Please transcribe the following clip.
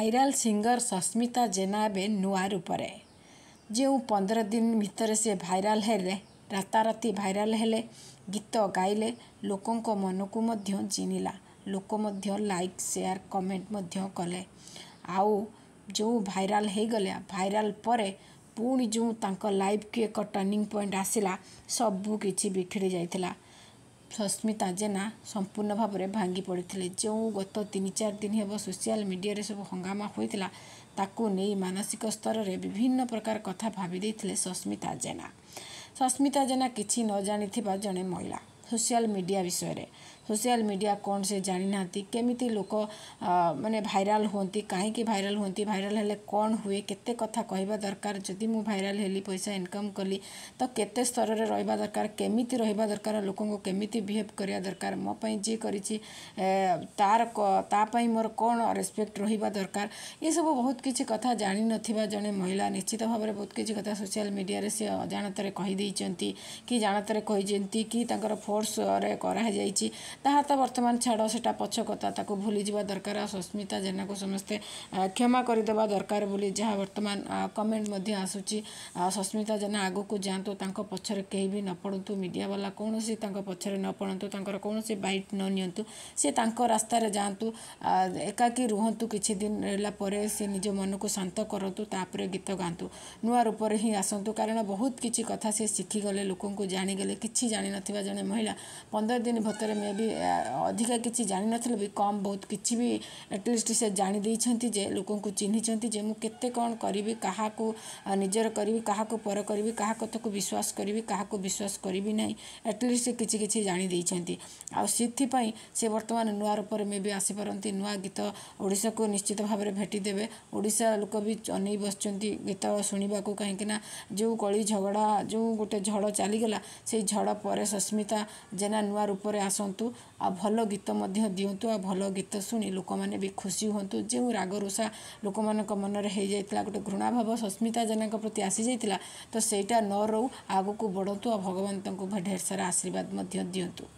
viral singer Sasmita Jena ଏବେ ନୂଆ ରୂପରେ ଯେଉଁ ପନ୍ଦର ଦିନ ଭିତରେ ସେ ଭାଇରାଲ୍ ହେଲେ ରାତାରାତି ଭାଇରାଲ୍ ହେଲେ ଗୀତ ଗାଇଲେ ଲୋକଙ୍କ ମନକୁ ମଧ୍ୟ ଚିହ୍ନିଲା ଲୋକ ମଧ୍ୟ ଲାଇକ୍ ସେୟାର୍ କମେଣ୍ଟ ମଧ୍ୟ କଲେ ଆଉ ଯେଉଁ ଭାଇରାଲ୍ ହେଇଗଲେ ଭାଇରାଲ୍ ପରେ ପୁଣି ଯେଉଁ ତାଙ୍କ ଲାଇଫ୍କୁ ଏକ ଟର୍ଣ୍ଣିଂ ପଏଣ୍ଟ ଆସିଲା ସବୁ କିଛି ବିଖିଡ଼ି ଯାଇଥିଲା ସସ୍ମିତା ଜେନା ସମ୍ପୂର୍ଣ୍ଣ ଭାବରେ ଭାଙ୍ଗି ପଡ଼ିଥିଲେ ଯେଉଁ ଗତ ତିନି ଚାରି ଦିନ ହେବ ସୋସିଆଲ ମିଡ଼ିଆରେ ସବୁ ହଙ୍ଗାମା ହୋଇଥିଲା ତାକୁ ନେଇ ମାନସିକ ସ୍ତରରେ ବିଭିନ୍ନ ପ୍ରକାର କଥା ଭାବି ଦେଇଥିଲେ ସସ୍ମିତା ଜେନା ସସ୍ମିତା ଜେନା କିଛି ନ ଜାଣିଥିବା ଜଣେ ମହିଳା सोशल मीडिया विषय में सोशल मीडिया कौन से ना केमी लोक मानने भाइराल हूँ कहीं भाइराल हमें भाइराल हेल्ले कौन हुए केते कथा कह दरकार जदि मुझ भाइराल हेली पैसा इनकम कली तो केते स्तर में रहा दरकार केमी रहा दरकार लोक केमी बिहेव करा दरकार मोपी जी कर मोर कौन रेस्पेक्ट रहा दरकार ये सब बहुत किसी कथ जाणी ना जड़े महिला निश्चित भाव में बहुत किसी कथ सोशियाल मीडिया से अजाणतरे कहीदे कि जाणतरे कहते कि फोन କୋର୍ସରେ କରାଯାଇଛି ତାହା ତ ବର୍ତ୍ତମାନ ଛାଡ଼ ସେଇଟା ପଛ କଥା ତାକୁ ଭୁଲିଯିବା ଦରକାର ଆଉ ସସ୍ମିତା ଜେନାକୁ ସମସ୍ତେ କ୍ଷମା କରିଦେବା ଦରକାର ବୋଲି ଯାହା ବର୍ତ୍ତମାନ କମେଣ୍ଟ ମଧ୍ୟ ଆସୁଛି ଆଉ ସସ୍ମିତା ଜେନା ଆଗକୁ ଯାଆନ୍ତୁ ତାଙ୍କ ପଛରେ କେହି ବି ନ ପଡ଼ନ୍ତୁ ମିଡ଼ିଆବାଲା କୌଣସି ତାଙ୍କ ପଛରେ ନ ପଡ଼ନ୍ତୁ ତାଙ୍କର କୌଣସି ବାଇଟ୍ ନ ନିଅନ୍ତୁ ସେ ତାଙ୍କ ରାସ୍ତାରେ ଯାଆନ୍ତୁ ଏକାକି ରୁହନ୍ତୁ କିଛି ଦିନ ରହିଲା ପରେ ସେ ନିଜ ମନକୁ ଶାନ୍ତ କରନ୍ତୁ ତାପରେ ଗୀତ ଗାଆନ୍ତୁ ନୂଆ ରୂପରେ ହିଁ ଆସନ୍ତୁ କାରଣ ବହୁତ କିଛି କଥା ସେ ଶିଖିଗଲେ ଲୋକଙ୍କୁ ଜାଣିଗଲେ କିଛି ଜାଣିନଥିବା ଜଣେ ମହିଳା ଥିଲା ପନ୍ଦର ଦିନ ଭିତରେ ମେ ବି ଅଧିକା କିଛି ଜାଣିନଥିଲେ ବି କମ୍ ବହୁତ କିଛି ବି ଆଟଲିଷ୍ଟ ସେ ଜାଣି ଦେଇଛନ୍ତି ଯେ ଲୋକଙ୍କୁ ଚିହ୍ନିଛନ୍ତି ଯେ ମୁଁ କେତେ କ'ଣ କରିବି କାହାକୁ ନିଜର କରିବି କାହାକୁ ପର କରିବି କାହା କଥାକୁ ବିଶ୍ୱାସ କରିବି କାହାକୁ ବିଶ୍ୱାସ କରିବି ନାହିଁ ଆଟଲିଷ୍ଟ କିଛି କିଛି ଜାଣି ଦେଇଛନ୍ତି ଆଉ ସେଥିପାଇଁ ସେ ବର୍ତ୍ତମାନ ନୂଆ ରୂପରେ ମେ ବି ଆସିପାରନ୍ତି ନୂଆ ଗୀତ ଓଡ଼ିଶାକୁ ନିଶ୍ଚିତ ଭାବରେ ଭେଟି ଦେବେ ଓଡ଼ିଶା ଲୋକ ବି ଅନେଇ ବସିଛନ୍ତି ଗୀତ ଶୁଣିବାକୁ କାହିଁକିନା ଯେଉଁ କଳି ଝଗଡ଼ା ଯେଉଁ ଗୋଟେ ଝଡ଼ ଚାଲିଗଲା ସେଇ ଝଡ଼ ପରେ ସସ୍ମିତା ଜେନା ନୂଆ ରୂପରେ ଆସନ୍ତୁ ଆଉ ଭଲ ଗୀତ ମଧ୍ୟ ଦିଅନ୍ତୁ ଆଉ ଭଲ ଗୀତ ଶୁଣି ଲୋକମାନେ ବି ଖୁସି ହୁଅନ୍ତୁ ଯେଉଁ ରାଗରୋଷା ଲୋକମାନଙ୍କ ମନରେ ହେଇଯାଇଥିଲା ଗୋଟେ ଘୃଣାଭାବ ସସ୍ମିତା ଜେନାଙ୍କ ପ୍ରତି ଆସିଯାଇଥିଲା ତ ସେଇଟା ନ ରହୁ ଆଗକୁ ବଢ଼ନ୍ତୁ ଆଉ ଭଗବାନ ତାଙ୍କୁ ଢେର ସାରା ଆଶୀର୍ବାଦ ମଧ୍ୟ ଦିଅନ୍ତୁ